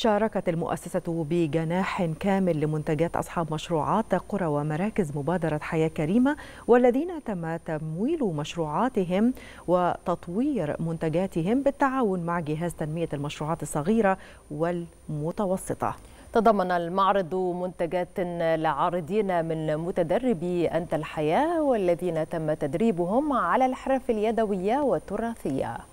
شاركت المؤسسة بجناح كامل لمنتجات أصحاب مشروعات قرى ومراكز مبادرة حياة كريمة والذين تم تمويل مشروعاتهم وتطوير منتجاتهم بالتعاون مع جهاز تنمية المشروعات الصغيرة والمتوسطة تضمن المعرض منتجات لعارضين من متدربي أنت الحياة والذين تم تدريبهم على الحرف اليدوية والتراثية